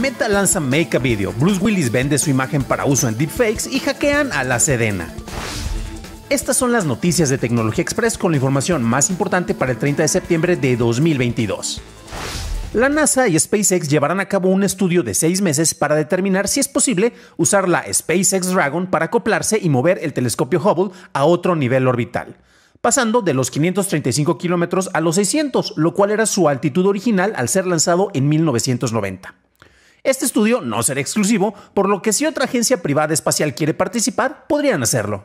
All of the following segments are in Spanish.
Meta lanza Make a Video, Bruce Willis vende su imagen para uso en deepfakes y hackean a la Sedena. Estas son las noticias de Tecnología Express con la información más importante para el 30 de septiembre de 2022. La NASA y SpaceX llevarán a cabo un estudio de seis meses para determinar si es posible usar la SpaceX Dragon para acoplarse y mover el telescopio Hubble a otro nivel orbital pasando de los 535 kilómetros a los 600, lo cual era su altitud original al ser lanzado en 1990. Este estudio no será exclusivo, por lo que si otra agencia privada espacial quiere participar, podrían hacerlo.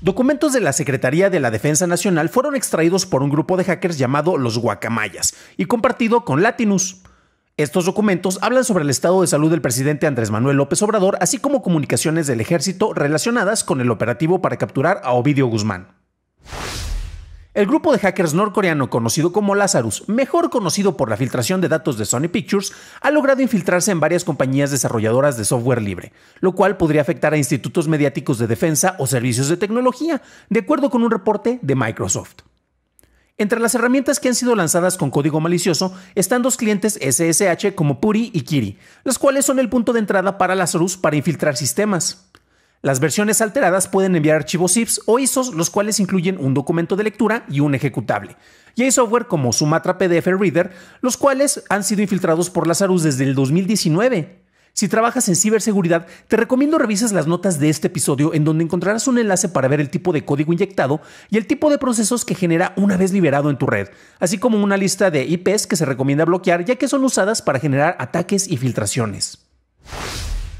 Documentos de la Secretaría de la Defensa Nacional fueron extraídos por un grupo de hackers llamado los Guacamayas y compartido con Latinus. Estos documentos hablan sobre el estado de salud del presidente Andrés Manuel López Obrador, así como comunicaciones del ejército relacionadas con el operativo para capturar a Ovidio Guzmán. El grupo de hackers norcoreano conocido como Lazarus, mejor conocido por la filtración de datos de Sony Pictures, ha logrado infiltrarse en varias compañías desarrolladoras de software libre, lo cual podría afectar a institutos mediáticos de defensa o servicios de tecnología, de acuerdo con un reporte de Microsoft. Entre las herramientas que han sido lanzadas con código malicioso están dos clientes SSH como Puri y Kiri, las cuales son el punto de entrada para Lazarus para infiltrar sistemas. Las versiones alteradas pueden enviar archivos zips o ISOs, los cuales incluyen un documento de lectura y un ejecutable. Y hay software como Sumatra PDF Reader, los cuales han sido infiltrados por Lazarus desde el 2019. Si trabajas en ciberseguridad, te recomiendo revises las notas de este episodio en donde encontrarás un enlace para ver el tipo de código inyectado y el tipo de procesos que genera una vez liberado en tu red, así como una lista de IPs que se recomienda bloquear ya que son usadas para generar ataques y filtraciones.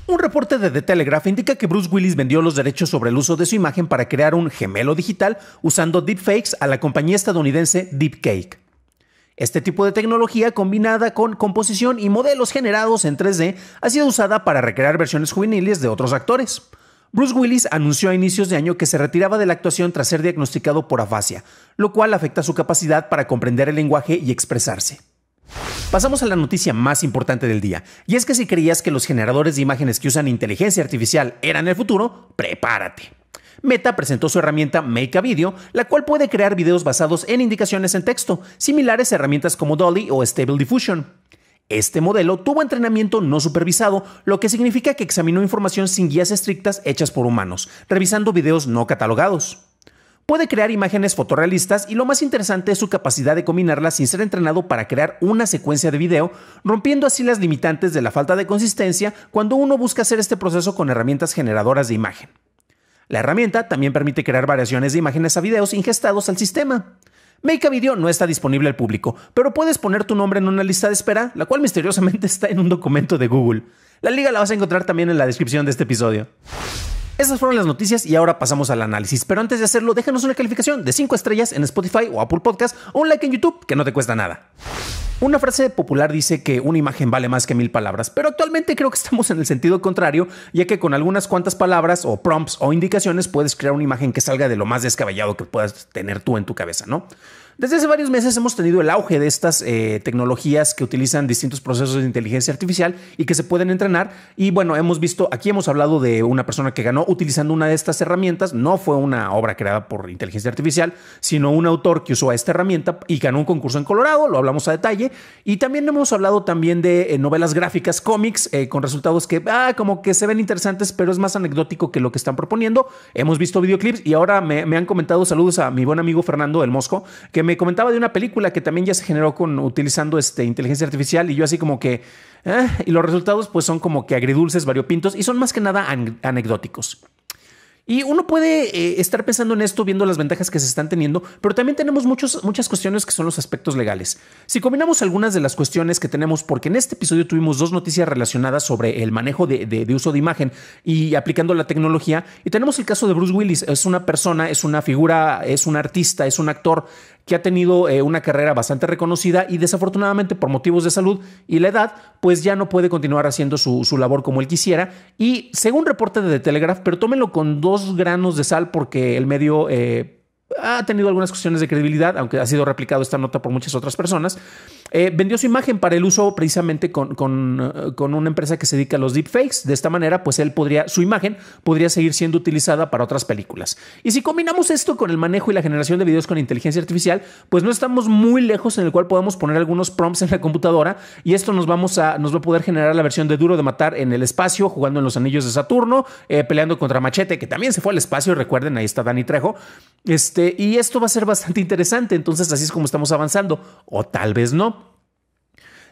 Un reporte de The Telegraph indica que Bruce Willis vendió los derechos sobre el uso de su imagen para crear un gemelo digital usando deepfakes a la compañía estadounidense Deepcake. Este tipo de tecnología combinada con composición y modelos generados en 3D ha sido usada para recrear versiones juveniles de otros actores. Bruce Willis anunció a inicios de año que se retiraba de la actuación tras ser diagnosticado por afasia, lo cual afecta su capacidad para comprender el lenguaje y expresarse. Pasamos a la noticia más importante del día, y es que si creías que los generadores de imágenes que usan inteligencia artificial eran el futuro, prepárate. Meta presentó su herramienta Make a Video, la cual puede crear videos basados en indicaciones en texto, similares a herramientas como Dolly o Stable Diffusion. Este modelo tuvo entrenamiento no supervisado, lo que significa que examinó información sin guías estrictas hechas por humanos, revisando videos no catalogados. Puede crear imágenes fotorrealistas y lo más interesante es su capacidad de combinarlas sin ser entrenado para crear una secuencia de video, rompiendo así las limitantes de la falta de consistencia cuando uno busca hacer este proceso con herramientas generadoras de imagen. La herramienta también permite crear variaciones de imágenes a videos ingestados al sistema. Make a Video no está disponible al público, pero puedes poner tu nombre en una lista de espera, la cual misteriosamente está en un documento de Google. La liga la vas a encontrar también en la descripción de este episodio. Esas fueron las noticias y ahora pasamos al análisis. Pero antes de hacerlo, déjanos una calificación de 5 estrellas en Spotify o Apple Podcast o un like en YouTube que no te cuesta nada. Una frase popular dice que una imagen vale más que mil palabras, pero actualmente creo que estamos en el sentido contrario, ya que con algunas cuantas palabras o prompts o indicaciones puedes crear una imagen que salga de lo más descabellado que puedas tener tú en tu cabeza, ¿no? Desde hace varios meses hemos tenido el auge de estas eh, tecnologías que utilizan distintos procesos de inteligencia artificial y que se pueden entrenar. Y bueno, hemos visto, aquí hemos hablado de una persona que ganó utilizando una de estas herramientas. No fue una obra creada por inteligencia artificial, sino un autor que usó esta herramienta y ganó un concurso en Colorado. Lo hablamos a detalle. Y también hemos hablado también de eh, novelas gráficas, cómics, eh, con resultados que ah, como que se ven interesantes, pero es más anecdótico que lo que están proponiendo. Hemos visto videoclips y ahora me, me han comentado saludos a mi buen amigo Fernando del Mosco, que me comentaba de una película que también ya se generó con utilizando este, inteligencia artificial y yo así como que... Ah", y los resultados pues son como que agridulces, variopintos y son más que nada anecdóticos. Y uno puede eh, estar pensando en esto, viendo las ventajas que se están teniendo, pero también tenemos muchos, muchas cuestiones que son los aspectos legales. Si combinamos algunas de las cuestiones que tenemos, porque en este episodio tuvimos dos noticias relacionadas sobre el manejo de uso de imagen y aplicando la tecnología, y tenemos el caso de Bruce Willis, es una persona, es una figura, es un artista, es un actor que ha tenido eh, una carrera bastante reconocida y desafortunadamente por motivos de salud y la edad, pues ya no puede continuar haciendo su, labor como él quisiera. Y según reporte de The Telegraph, pero tómenlo con dos granos de sal porque el medio... Eh, ha tenido algunas cuestiones de credibilidad, aunque ha sido replicado esta nota por muchas otras personas. Eh, vendió su imagen para el uso precisamente con, con, eh, con, una empresa que se dedica a los deepfakes. De esta manera, pues él podría, su imagen podría seguir siendo utilizada para otras películas. Y si combinamos esto con el manejo y la generación de videos con inteligencia artificial, pues no estamos muy lejos en el cual podamos poner algunos prompts en la computadora y esto nos, vamos a, nos va a poder generar la versión de Duro de Matar en el espacio, jugando en los anillos de Saturno, eh, peleando contra Machete, que también se fue al espacio. Recuerden, ahí está Dani Trejo. Este, este, y esto va a ser bastante interesante, entonces así es como estamos avanzando, o tal vez no.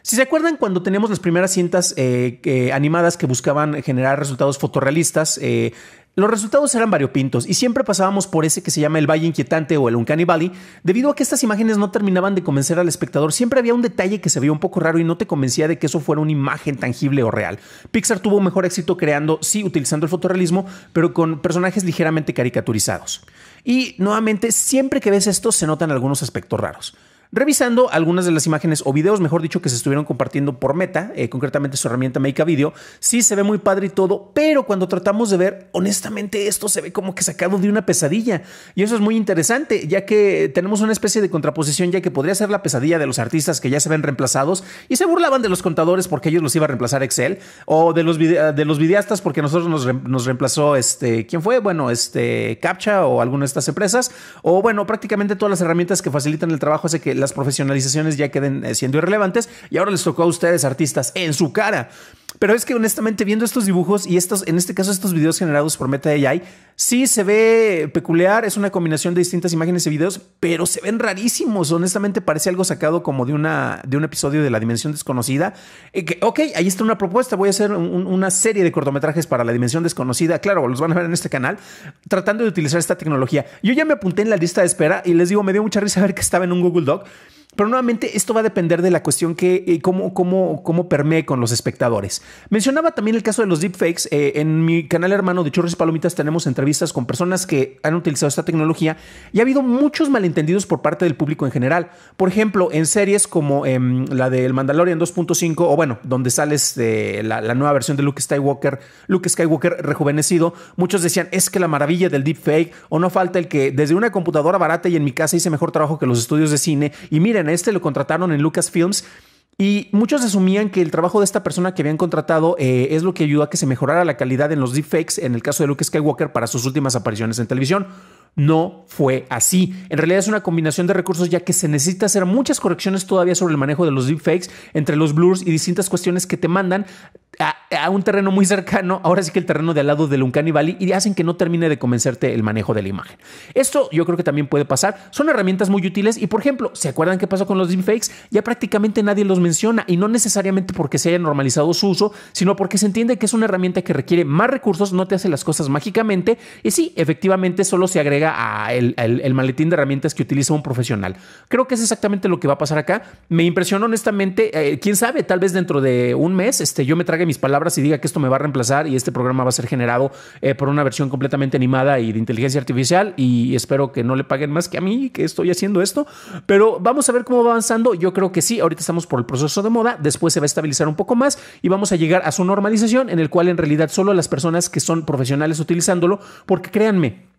Si se acuerdan cuando teníamos las primeras cintas eh, animadas que buscaban generar resultados fotorrealistas, eh, los resultados eran variopintos y siempre pasábamos por ese que se llama el Valle Inquietante o el Uncanny Valley, debido a que estas imágenes no terminaban de convencer al espectador, siempre había un detalle que se veía un poco raro y no te convencía de que eso fuera una imagen tangible o real. Pixar tuvo un mejor éxito creando, sí, utilizando el fotorrealismo, pero con personajes ligeramente caricaturizados. Y nuevamente, siempre que ves esto se notan algunos aspectos raros revisando algunas de las imágenes o videos, mejor dicho, que se estuvieron compartiendo por Meta, eh, concretamente su herramienta Make a Video, sí se ve muy padre y todo, pero cuando tratamos de ver, honestamente, esto se ve como que sacado de una pesadilla. Y eso es muy interesante, ya que tenemos una especie de contraposición, ya que podría ser la pesadilla de los artistas que ya se ven reemplazados y se burlaban de los contadores porque ellos los iba a reemplazar Excel, o de los, de los videastas porque nosotros nos, nos reemplazó, este, ¿quién fue? Bueno, este, CAPTCHA o alguna de estas empresas, o bueno, prácticamente todas las herramientas que facilitan el trabajo hace que las profesionalizaciones ya queden eh, siendo irrelevantes y ahora les tocó a ustedes, artistas, en su cara. Pero es que honestamente viendo estos dibujos y estos, en este caso estos videos generados por Meta AI, sí se ve peculiar, es una combinación de distintas imágenes y videos, pero se ven rarísimos. Honestamente parece algo sacado como de, una, de un episodio de La Dimensión Desconocida. Eh, que, ok, ahí está una propuesta, voy a hacer una serie de cortometrajes para La Dimensión Desconocida. Claro, los van a ver en este canal, tratando de utilizar esta tecnología. Yo ya me apunté en la lista de espera y les digo, me dio mucha risa ver que estaba en un Google Doc. Pero nuevamente esto va a depender de la cuestión que eh, cómo, cómo, cómo permee con los espectadores. Mencionaba también el caso de los deepfakes. Eh, en mi canal hermano de Churros y Palomitas tenemos entrevistas con personas que han utilizado esta tecnología y ha habido muchos malentendidos por parte del público en general. Por ejemplo, en series como eh, la del Mandalorian 2.5 o bueno, donde sales de la, la, nueva versión de Luke Skywalker, Luke Skywalker rejuvenecido, muchos decían es que la maravilla del deepfake o no falta el que desde una computadora barata y en mi casa hice mejor trabajo que los estudios de cine y miren este, lo contrataron en Lucasfilms. Y muchos asumían que el trabajo de esta persona que habían contratado eh, es lo que ayudó a que se mejorara la calidad en los deepfakes, en el caso de Luke Skywalker, para sus últimas apariciones en televisión. No fue así. En realidad es una combinación de recursos ya que se necesita hacer muchas correcciones todavía sobre el manejo de los deepfakes entre los blurs y distintas cuestiones que te mandan a, un terreno muy cercano, ahora sí que el terreno de al lado de y Valley, y hacen que no termine de convencerte el manejo de la imagen. Esto yo creo que también puede pasar. Son herramientas muy útiles y, por ejemplo, ¿se acuerdan qué pasó con los deepfakes? Ya prácticamente nadie los menciona y no necesariamente porque se haya normalizado su uso, sino porque se entiende que es una herramienta que requiere más recursos, no te hace las cosas mágicamente y sí, efectivamente solo se agrega el, maletín de herramientas que utiliza un profesional. Creo que es exactamente lo que va a pasar acá. Me impresionó honestamente, eh, quién sabe, tal vez dentro de un mes este, yo me trague mis palabras y diga que esto me va a reemplazar y este programa va a ser generado eh, por una versión completamente animada y de inteligencia artificial y espero que no le paguen más que a mí que estoy haciendo esto. Pero vamos a ver cómo va avanzando. Yo creo que sí, ahorita estamos por el proceso de moda, después se va a estabilizar un poco más y vamos a llegar a su normalización en el cual en realidad solo las personas que son profesionales utilizándolo, porque créanme,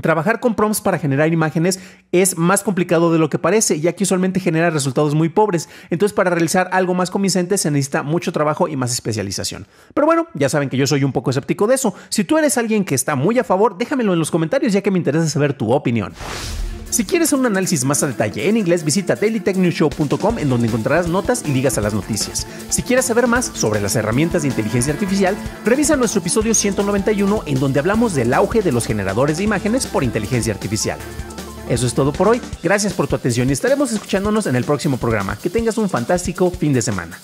Trabajar con prompts para generar imágenes es más complicado de lo que parece, ya que usualmente genera resultados muy pobres. Entonces, para realizar algo más convincente se necesita mucho trabajo y más especialización. Pero bueno, ya saben que yo soy un poco escéptico de eso. Si tú eres alguien que está muy a favor, déjamelo en los comentarios, ya que me interesa saber tu opinión. Si quieres un análisis más a detalle en inglés, visita dailytechnewshow.com en donde encontrarás notas y ligas a las noticias. Si quieres saber más sobre las herramientas de inteligencia artificial, revisa nuestro episodio 191 en donde hablamos del auge de los generadores de imágenes por inteligencia artificial. Eso es todo por hoy, gracias por tu atención y estaremos escuchándonos en el próximo programa. Que tengas un fantástico fin de semana.